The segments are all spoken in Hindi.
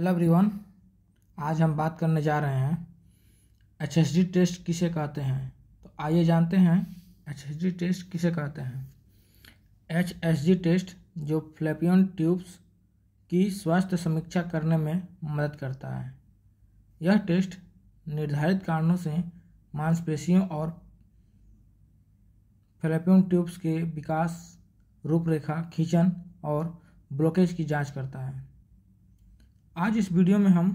हेलो एवरीवन आज हम बात करने जा रहे हैं एच टेस्ट किसे कहते हैं तो आइए जानते हैं एच टेस्ट किसे कहते हैं एच टेस्ट जो फ्लैपियन ट्यूब्स की स्वास्थ्य समीक्षा करने में मदद करता है यह टेस्ट निर्धारित कारणों से मांसपेशियों और फ्लैपियन ट्यूब्स के विकास रूपरेखा खींचन और ब्लॉकेज की जांच करता है आज इस वीडियो में हम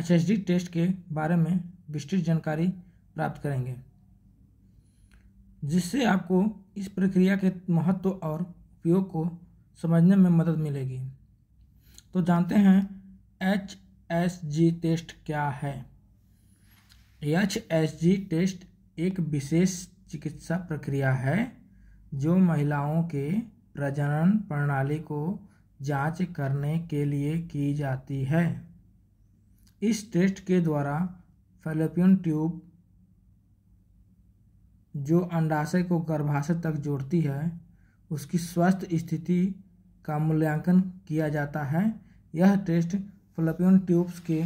एच टेस्ट के बारे में विस्तृत जानकारी प्राप्त करेंगे जिससे आपको इस प्रक्रिया के महत्व और उपयोग को समझने में मदद मिलेगी तो जानते हैं एच एस जी टेस्ट क्या है एच एस जी टेस्ट एक विशेष चिकित्सा प्रक्रिया है जो महिलाओं के प्रजनन प्रणाली को जांच करने के लिए की जाती है इस टेस्ट के द्वारा फेलोपियन ट्यूब जो अंडाशय को गर्भाशय तक जोड़ती है उसकी स्वस्थ स्थिति का मूल्यांकन किया जाता है यह टेस्ट फेलोपियन ट्यूब्स के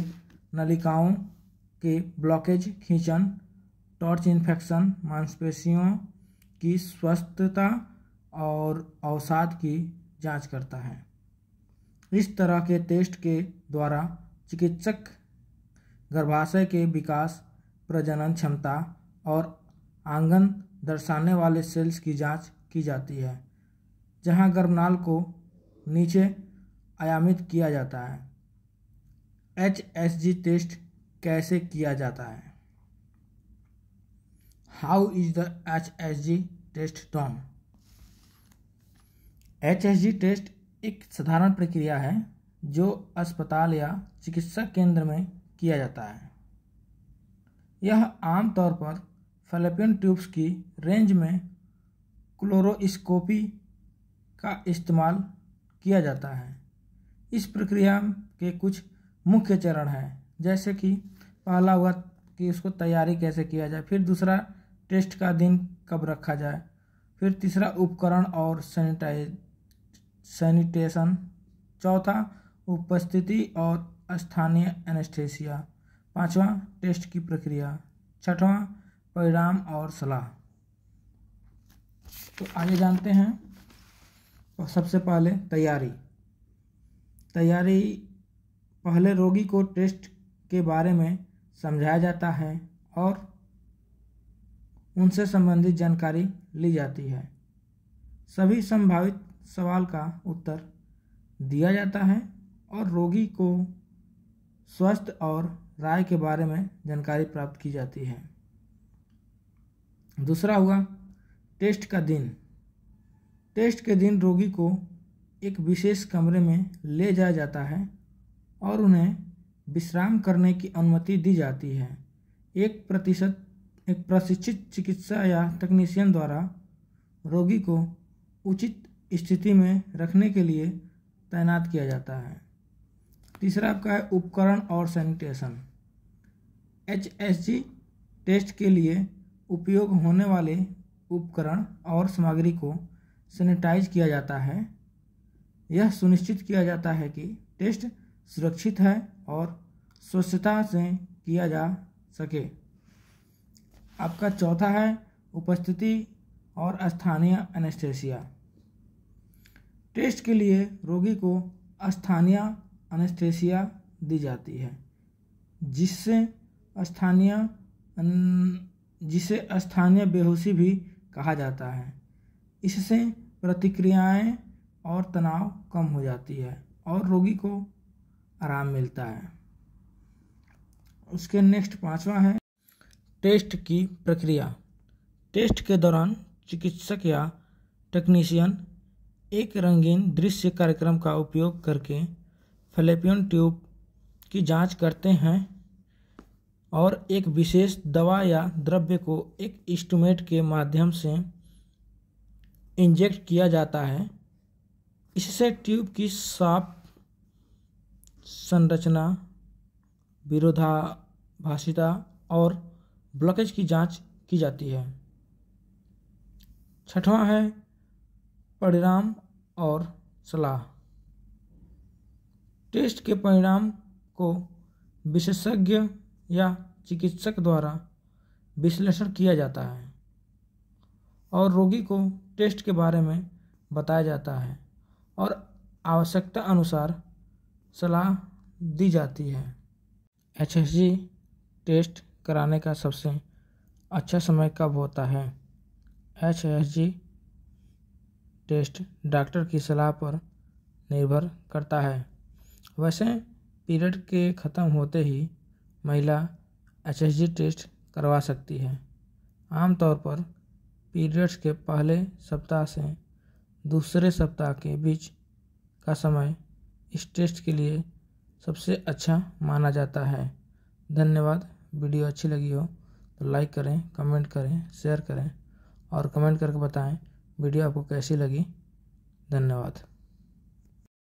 नलिकाओं के ब्लॉकेज खींचन टॉर्च इन्फेक्शन मांसपेशियों की स्वस्थता और अवसाद की जांच करता है इस तरह के टेस्ट के द्वारा चिकित्सक गर्भाशय के विकास प्रजनन क्षमता और आंगन दर्शाने वाले सेल्स की जांच की जाती है जहां गर्भनाल को नीचे आयामित किया जाता है एच एस जी टेस्ट कैसे किया जाता है how is the H G test टॉम एच जी टेस्ट एक साधारण प्रक्रिया है जो अस्पताल या चिकित्सा केंद्र में किया जाता है यह आमतौर पर फेलेपियन ट्यूब्स की रेंज में क्लोरोस्कोपी का इस्तेमाल किया जाता है इस प्रक्रिया के कुछ मुख्य चरण हैं जैसे कि पहला हुआ कि उसको तैयारी कैसे किया जाए फिर दूसरा टेस्ट का दिन कब रखा जाए फिर तीसरा उपकरण और सैनिटाइज सैनिटेशन चौथा उपस्थिति और स्थानीय एनेस्थेसिया पांचवा टेस्ट की प्रक्रिया छठवां परिणाम और सलाह तो आगे जानते हैं और सबसे पहले तैयारी तैयारी पहले रोगी को टेस्ट के बारे में समझाया जाता है और उनसे संबंधित जानकारी ली जाती है सभी संभावित सवाल का उत्तर दिया जाता है और रोगी को स्वस्थ और राय के बारे में जानकारी प्राप्त की जाती है दूसरा हुआ टेस्ट का दिन टेस्ट के दिन रोगी को एक विशेष कमरे में ले जाया जाता है और उन्हें विश्राम करने की अनुमति दी जाती है एक प्रतिशत एक प्रशिक्षित चिकित्सा या तकनीशियन द्वारा रोगी को उचित स्थिति में रखने के लिए तैनात किया जाता है तीसरा आपका है उपकरण और sanitation H S G test के लिए उपयोग होने वाले उपकरण और सामग्री को सैनिटाइज किया जाता है यह सुनिश्चित किया जाता है कि टेस्ट सुरक्षित है और स्वच्छता से किया जा सके आपका चौथा है उपस्थिति और स्थानीय एनेस्थेसिया टेस्ट के लिए रोगी को स्थानीय अनस्थेसिया दी जाती है जिससे स्थानीय जिसे स्थानीय बेहोशी भी कहा जाता है इससे प्रतिक्रियाएं और तनाव कम हो जाती है और रोगी को आराम मिलता है उसके नेक्स्ट पांचवा है टेस्ट की प्रक्रिया टेस्ट के दौरान चिकित्सक या टेक्नीशियन एक रंगीन दृश्य कार्यक्रम का उपयोग करके फलैपियन ट्यूब की जांच करते हैं और एक विशेष दवा या द्रव्य को एक इंस्ट्रूमेंट के माध्यम से इंजेक्ट किया जाता है इससे ट्यूब की साफ संरचना विरोधाभाषिता और ब्लॉकेज की जांच की जाती है छठवां है परिणाम और सलाह टेस्ट के परिणाम को विशेषज्ञ या चिकित्सक द्वारा विश्लेषण किया जाता है और रोगी को टेस्ट के बारे में बताया जाता है और आवश्यकता अनुसार सलाह दी जाती है एच टेस्ट कराने का सबसे अच्छा समय कब होता है एच टेस्ट डॉक्टर की सलाह पर निर्भर करता है वैसे पीरियड के ख़त्म होते ही महिला एच टेस्ट करवा सकती है आमतौर पर पीरियड्स के पहले सप्ताह से दूसरे सप्ताह के बीच का समय इस टेस्ट के लिए सबसे अच्छा माना जाता है धन्यवाद वीडियो अच्छी लगी हो तो लाइक करें कमेंट करें शेयर करें और कमेंट करके बताएं वीडियो आपको कैसी लगी धन्यवाद